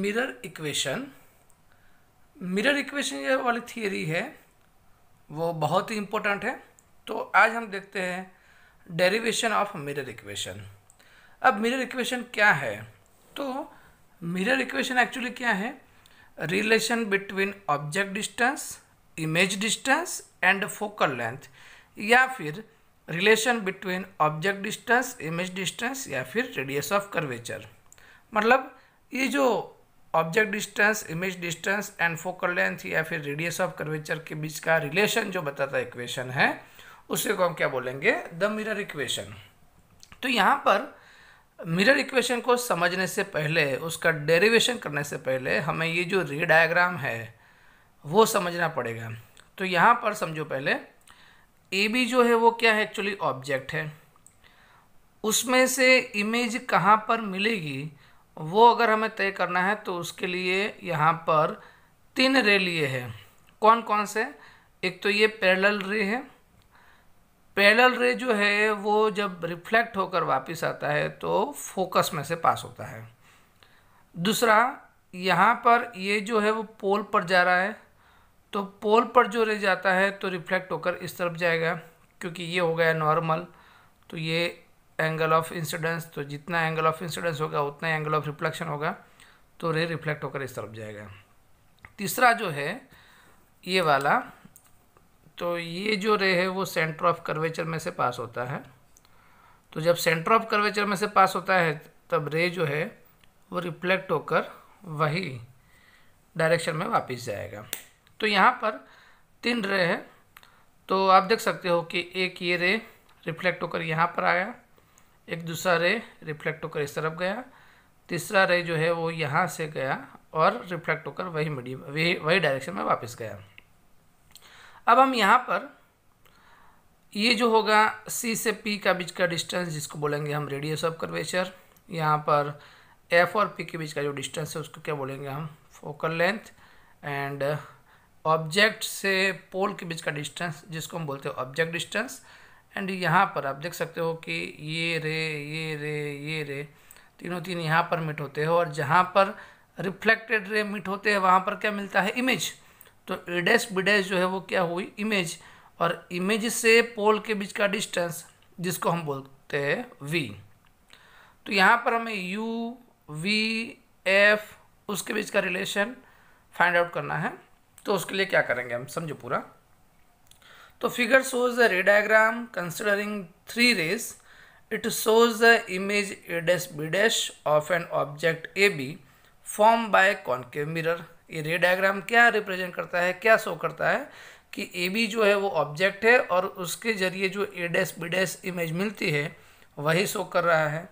Mirror equation mirror equation ये वाली theory है वो बहुत ही इम्पोर्टेंट है तो आज हम देखते हैं डेरिवेशन ऑफ मिरर इक्वेशन अब मिरर इक्वेशन क्या है तो मिरर इक्वेशन एक्चुअली क्या है relation between object distance image distance and focal length या फिर relation between object distance image distance या फिर रेडियस ऑफ कर्वेचर मतलब ये जो object distance image distance and focal length या फिर रेडियस ऑफ कर्वेचर के बीच का रिलेशन जो बताता इक्वेशन है उसे को हम क्या बोलेंगे द मिरर इक्वेशन तो यहाँ पर मिरर इक्वेशन को समझने से पहले उसका डेरिवेशन करने से पहले हमें ये जो रे डायग्राम है वो समझना पड़ेगा तो यहाँ पर समझो पहले ए बी जो है वो क्या है एक्चुअली ऑब्जेक्ट है उसमें से इमेज कहाँ पर मिलेगी वो अगर हमें तय करना है तो उसके लिए यहाँ पर तीन रे लिए हैं कौन कौन से एक तो ये पैरेलल रे है पैरेलल रे जो है वो जब रिफ्लेक्ट होकर वापस आता है तो फोकस में से पास होता है दूसरा यहाँ पर ये जो है वो पोल पर जा रहा है तो पोल पर जो रे जाता है तो रिफ्लेक्ट होकर इस तरफ जाएगा क्योंकि ये हो गया नॉर्मल तो ये एंगल ऑफ इंसिडेंस तो जितना एंगल ऑफ इंसिडेंस होगा उतना एंगल ऑफ रिफ्लेक्शन होगा तो रे रिफ्लेक्ट होकर इस तरफ जाएगा तीसरा जो है ये वाला तो ये जो रे है वो सेंटर ऑफ कर्वेचर में से पास होता है तो जब सेंटर ऑफ कर्वेचर में से पास होता है तब रे जो है वो रिफ्लेक्ट होकर वही डायरेक्शन में वापस जाएगा तो यहाँ पर तीन रे हैं तो आप देख सकते हो कि एक ये रे रिफ्लेक्ट होकर यहाँ पर आया एक दूसरा रे रिफ्लेक्ट होकर इस तरफ गया तीसरा रे जो है वो यहाँ से गया और रिफ्लेक्ट होकर वही मीडियम वही वही डायरेक्शन में वापस गया अब हम यहाँ पर ये जो होगा सी से पी का बीच का डिस्टेंस जिसको बोलेंगे हम रेडियस ऑफ कर्वेचर यहाँ पर एफ और पी के बीच का जो डिस्टेंस है उसको क्या बोलेंगे हम फोकल लेंथ एंड ऑब्जेक्ट से पोल के बीच का डिस्टेंस जिसको हम बोलते हैं ऑब्जेक्ट डिस्टेंस एंड यहाँ पर आप देख सकते हो कि ये रे ये रे ये रे तीनों तीन यहाँ पर मिट होते हैं और जहाँ पर रिफ्लेक्टेड रे मिट होते हैं वहाँ पर क्या मिलता है इमेज तो एडेस बिडेस जो है वो क्या हुई इमेज और इमेज से पोल के बीच का डिस्टेंस जिसको हम बोलते हैं वी तो यहाँ पर हमें यू वी एफ उसके बीच का रिलेशन फाइंड आउट करना है तो उसके लिए क्या करेंगे हम समझो पूरा तो figure shows the ray diagram considering three rays it shows the image A dash B dash of an object A B form by concave mirror ये रे डायग्राम क्या रिप्रेजेंट करता है क्या शो करता है कि ए बी जो है वो ऑब्जेक्ट है और उसके जरिए जो A dash B dash image मिलती है वही शो कर रहा है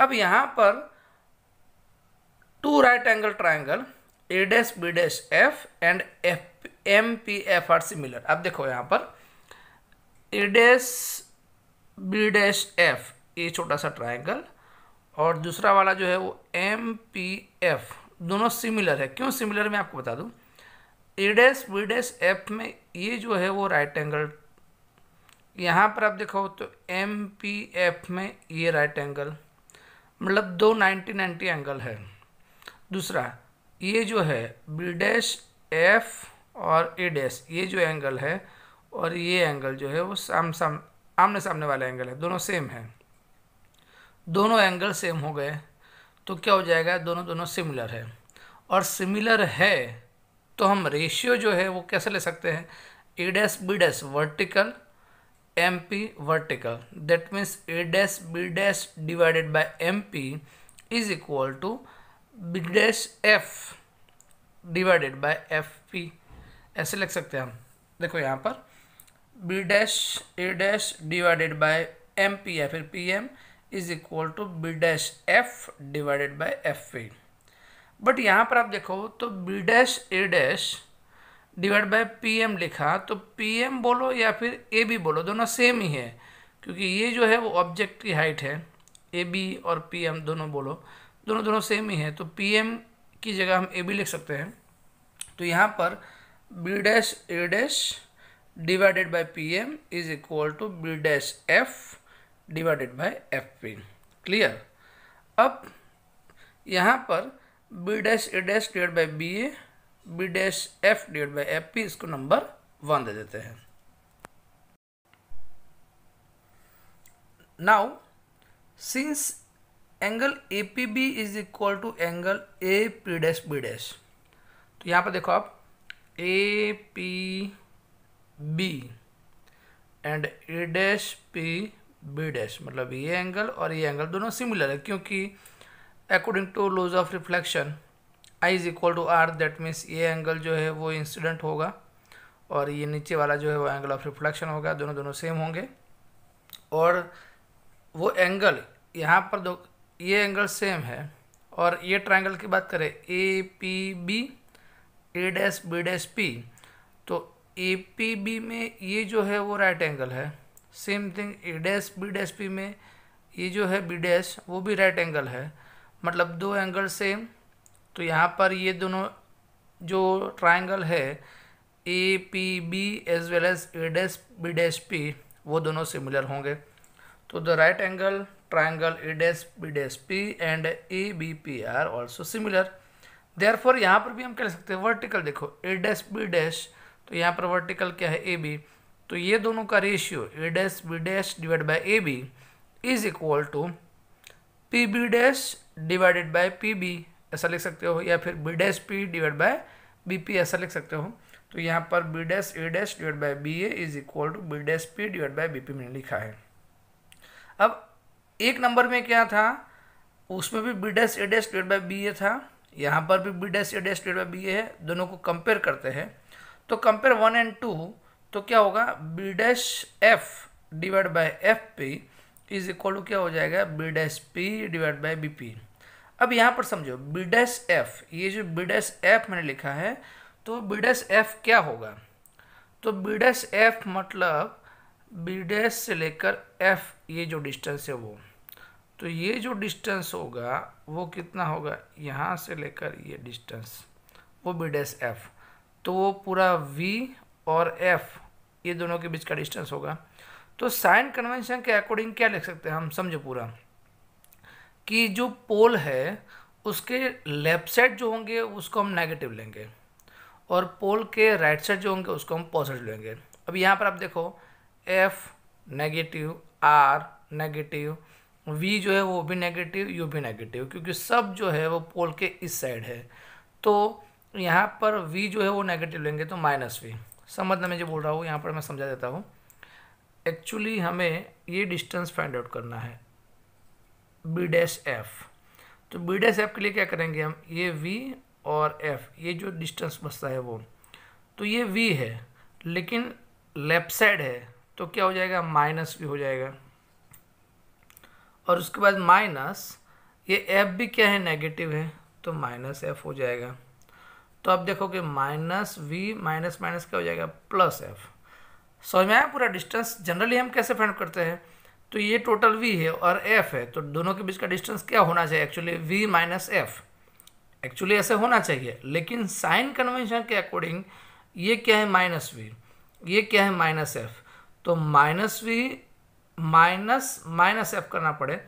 अब यहाँ पर two right angle triangle A dash B dash F and F M P F are similar अब देखो यहाँ पर ए बी डैश एफ ये छोटा सा ट्रायंगल और दूसरा वाला जो है वो एम पी एफ दोनों सिमिलर है क्यों सिमिलर मैं आपको बता दूँ A dash B dash F में ये जो है वो राइट एंगल यहाँ पर आप देखो तो एम पी एफ में ये राइट एंगल मतलब दो नाइन्टी नाइन्टी एंगल है दूसरा ये जो है बी डैश एफ और ए डैश ये जो एंगल है और ये एंगल जो है वो साम साम आमने सामने वाला एंगल है दोनों सेम है दोनों एंगल सेम हो गए तो क्या हो जाएगा दोनों दोनों सिमिलर है और सिमिलर है तो हम रेशियो जो है वो कैसे ले सकते हैं A dash B dash vertical M P vertical that means A dash B dash divided by M P is equal to B dash F divided by F P ऐसे लिख सकते हैं हम देखो यहाँ पर B dash A dash divided by M P या फिर P M is equal to B dash F divided by F P but यहाँ पर आप देखो तो B dash A dash divide by P M लिखा तो पी एम बोलो या फिर ए बी बोलो दोनों सेम ही है क्योंकि ये जो है वो ऑब्जेक्ट की हाइट है ए बी और पी एम दोनों बोलो दोनों दोनों सेम ही है तो पी एम की जगह हम ए बी लिख सकते हैं तो यहाँ पर B dash A dash divided divided by is equal to B dash F divided divided F P clear अब यहाँ पर B dash A dash divide by B A B dash F divide by F P इसको number one दे देते हैं now since angle A P B is equal to angle A P dash B dash तो यहाँ पर देखो आप A P B and A dash P B dash मतलब ये एंगल और ये एंगल दोनों सिमिलर है क्योंकि according to laws of reflection I is equal to R that means ये एंगल जो है वो इंसिडेंट होगा और ये नीचे वाला जो है वो एंगल ऑफ रिफ्लेक्शन होगा दोनों दोनों सेम होंगे और वो एंगल यहाँ पर दो ये एंगल सेम है और ये ट्राइंगल की बात करें A P B A dash B dash P तो ए पी बी में ये जो है वो राइट एंगल है same thing A dash B dash P में ये जो है बी डैश वो भी राइट एंगल है मतलब दो एंगल सेम तो यहाँ पर ये दोनों जो ट्राइंगल है A P B as well as A dash B dash P वो दोनों सिमिलर होंगे तो the right angle triangle A dash B dash P and A B P are also similar there यहाँ पर भी हम कह सकते हैं वर्टिकल देखो ए डैश बी डैश तो यहाँ पर वर्टिकल क्या है ए बी तो ये दोनों का ratio A dash B dash divide by A B is equal to P B dash divided by P B ऐसा लिख सकते हो या फिर B dash P divide by B P ऐसा लिख सकते हो तो यहाँ पर B dash A dash divide by B A is equal to B dash P divide by B P मैंने लिखा है अब एक नंबर में क्या था उसमें भी B dash A dash divide by B A था यहाँ पर भी B dash A dash divide by B A है दोनों को कंपेयर करते हैं तो कंपेयर वन एंड टू तो क्या होगा B dash F divide by F P is equal to क्या हो जाएगा B dash P divide by B P अब यहाँ पर समझो बी डैश एफ ये जो बी डैश एफ मैंने लिखा है तो बी डैश एफ क्या होगा तो बी डैश एफ मतलब बी डैश से लेकर एफ ये जो डिस्टेंस है वो तो ये जो डिस्टेंस होगा वो कितना होगा यहाँ से लेकर ये डिस्टेंस वो बी डैश एफ़ तो वो पूरा वी और एफ ये दोनों के बीच का डिस्टेंस होगा तो साइन कन्वेंशन के अकॉर्डिंग क्या लिख सकते हैं हम समझो पूरा कि जो पोल है उसके लेफ्ट साइड जो होंगे उसको हम नेगेटिव लेंगे और पोल के राइट साइड जो होंगे उसको हम पॉजिटिव लेंगे अब यहाँ पर आप देखो F negative R negative V जो है वो भी नेगेटिव यू भी नेगेटिव क्योंकि सब जो है वो पोल के इस साइड है तो यहाँ पर वी जो है वो नेगेटिव लेंगे तो माइनस वी समझना मैं जो बोल रहा हूँ यहाँ पर मैं समझा देता हूँ एक्चुअली हमें ये डिस्टेंस फाइंड आउट करना है बी डैश एफ तो बी डैश एफ के लिए क्या करेंगे हम ये वी और एफ ये जो डिस्टेंस बचता है वो तो ये वी है लेकिन लेफ्ट साइड है तो क्या हो जाएगा माइनस भी हो जाएगा और उसके बाद माइनस ये एफ भी क्या है नेगेटिव है तो माइनस एफ हो जाएगा तो अब देखोगे माइनस वी माइनस माइनस क्या हो जाएगा प्लस एफ समझ में आया पूरा डिस्टेंस जनरली हम कैसे फाइंड करते हैं तो ये टोटल वी है और एफ है तो दोनों के बीच का डिस्टेंस क्या होना चाहिए actually V minus F actually ऐसे होना चाहिए लेकिन साइन कन्वेंशन के अकॉर्डिंग ये क्या है माइनस वी ये क्या है माइनस एफ तो minus V minus minus F करना पड़े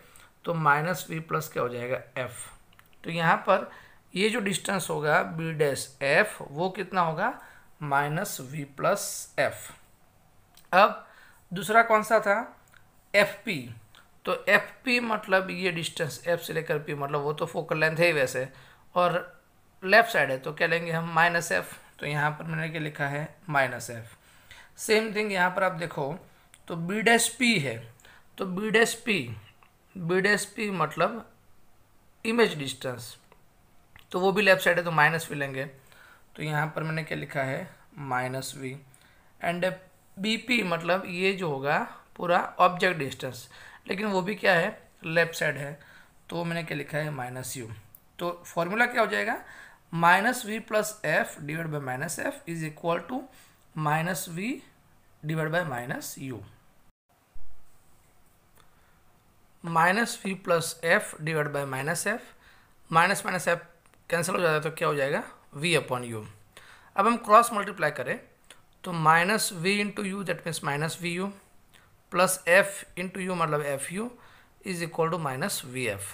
तो माइनस वी प्लस क्या हो जाएगा एफ तो यहाँ पर ये जो डिस्टेंस होगा बी डैश एफ वो कितना होगा माइनस वी प्लस एफ अब दूसरा कौन सा था एफ पी तो एफ पी मतलब ये डिस्टेंस एफ से लेकर पी मतलब वो तो फोकल लेंथ है ही वैसे और लेफ्ट साइड है तो क्या लेंगे हम माइनस एफ तो यहाँ पर मैंने क्या लिखा है माइनस एफ सेम थिंग यहाँ पर आप देखो तो बी डैश पी है तो B dash P B dash P मतलब इमेज डिस्टेंस तो वो भी लेफ्ट साइड है तो माइनस वी लेंगे तो यहाँ पर मैंने क्या लिखा है माइनस वी एंड बी मतलब ये जो होगा पूरा ऑब्जेक्ट डिस्टेंस लेकिन वो भी क्या है लेफ्ट साइड है तो मैंने क्या लिखा है माइनस यू तो फॉर्मूला क्या हो जाएगा minus V plus F divide by minus F is equal to minus V divide by minus U minus V plus F divide by minus F minus minus F cancel हो जाता है तो क्या हो जाएगा वी अपॉन यू अब हम cross multiply करें तो minus V into U that means minus V U plus F into U मतलब F U is equal to minus V F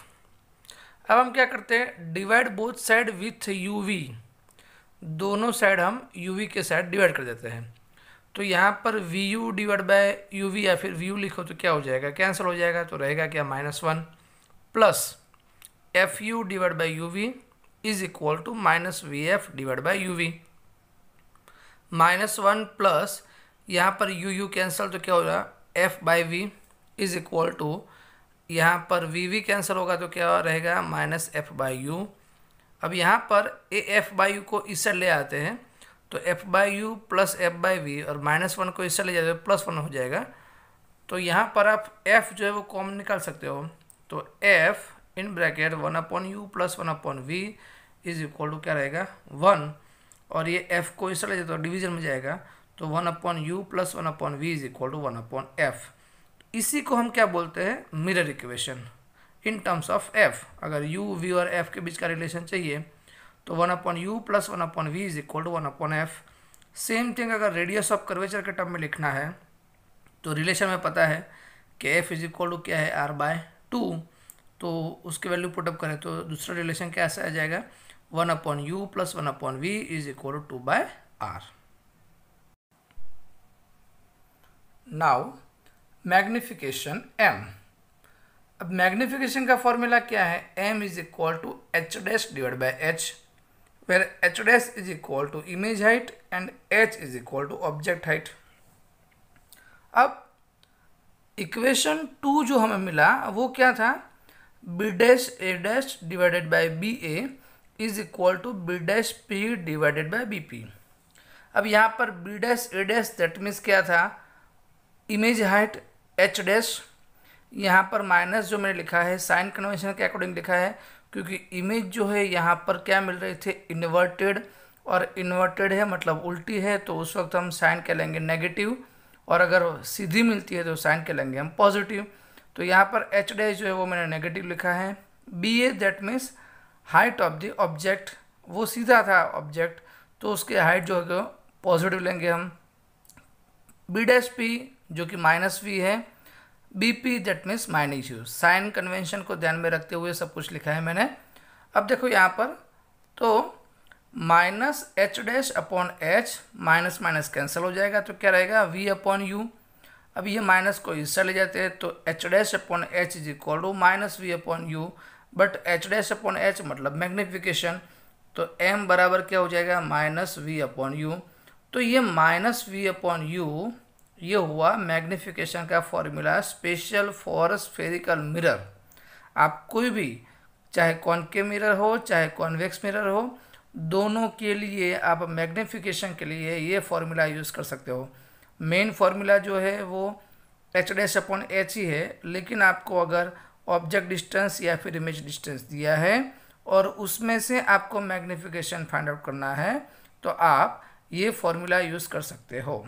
अब हम क्या करते हैं divide both side with U V दोनों साइड हम यू वी के साइड डिवाइड कर देते हैं तो यहाँ पर V U divide by U V या फिर वी यू लिखो तो क्या हो जाएगा कैंसिल हो जाएगा तो रहेगा क्या minus one plus F U divide by U V is equal to minus V F divide by U V minus one plus यहाँ पर यू यू कैंसल तो क्या हो रहा F by V is equal to यहाँ पर we we cancel होगा तो क्या रहेगा माइनस एफ बाई यू अब यहाँ पर ए एफ बाई यू को इससे ले आते हैं तो F by U plus F by V और माइनस वन को इससे ले जाते हैं प्लस वन हो जाएगा तो यहाँ पर आप एफ जो है वो कॉमन निकाल सकते हो तो F in bracket one upon U plus one upon V is equal to क्या रहेगा वन और ये एफ को इस तरह तो डिवीजन में जाएगा तो one upon U plus one upon V is equal to one upon F इसी को हम क्या बोलते हैं mirror equation in terms of F अगर यू वी और एफ के बीच का रिलेशन चाहिए तो one upon U plus one upon V is equal to one upon F same thing अगर रेडियस ऑफ कर्वेचर के टर्म में लिखना है तो रिलेशन में पता है कि एफ इज इक्वल टू क्या है आर बाय टू तो उसकी वैल्यू पुटअप करें तो दूसरा रिलेशन कैसे आ जाएगा 1 upon u plus 1 upon v is equal to 2 by r. Now magnification m. अब मैग्निफिकेशन का फॉर्मूला क्या है m is equal to H dash divide by H where H dash is equal to image height and h is equal to object height अब equation two जो हमें मिला वो क्या था b dash a dash divided by B A is equal to B dash P divided by B P अब यहाँ पर B dash A dash that means क्या था इमेज हाइट एच डैश यहाँ पर माइनस जो मैंने लिखा है साइन कन्वेंशन के अकॉर्डिंग लिखा है क्योंकि इमेज जो है यहाँ पर क्या मिल रहे थे इन्वर्टेड और इन्वर्टेड है मतलब उल्टी है तो उस वक्त हम साइन कह लेंगे नेगेटिव और अगर सीधी मिलती है तो साइन कह लेंगे हम पॉजिटिव तो यहाँ पर एच डैश जो है वो मैंने नेगेटिव लिखा है B A that means height of the object वो सीधा था ऑब्जेक्ट तो उसके हाइट जो है पॉजिटिव लेंगे हम बी डैश पी जो कि माइनस वी है B P that means minus U sign convention को ध्यान में रखते हुए सब कुछ लिखा है मैंने अब देखो यहाँ पर तो minus H dash upon H minus minus cancel हो जाएगा तो क्या रहेगा वी अपॉन यू अब ये माइनस को हिस्सा ले जाते हैं तो H dash upon H is equal to minus V upon U but H dash upon H मतलब मैग्निफिकेशन तो एम बराबर क्या हो जाएगा माइनस वी अपॉन यू तो ये माइनस वी अपॉन यू ये हुआ मैग्निफिकेशन का formula special for spherical mirror आप कोई भी चाहे के मिरर हो चाहे कॉन्वेक्स मिरर हो दोनों के लिए आप मैग्निफिकेशन के लिए ये फॉर्मूला यूज़ कर सकते हो मेन फॉर्मूला जो है वो एच डैश अपॉन एच ही है लेकिन आपको अगर ऑब्जेक्ट डिस्टेंस या फिर इमेज डिस्टेंस दिया है और उसमें से आपको मैग्निफिकेशन फाइंड आउट करना है तो आप ये फॉर्मूला यूज़ कर सकते हो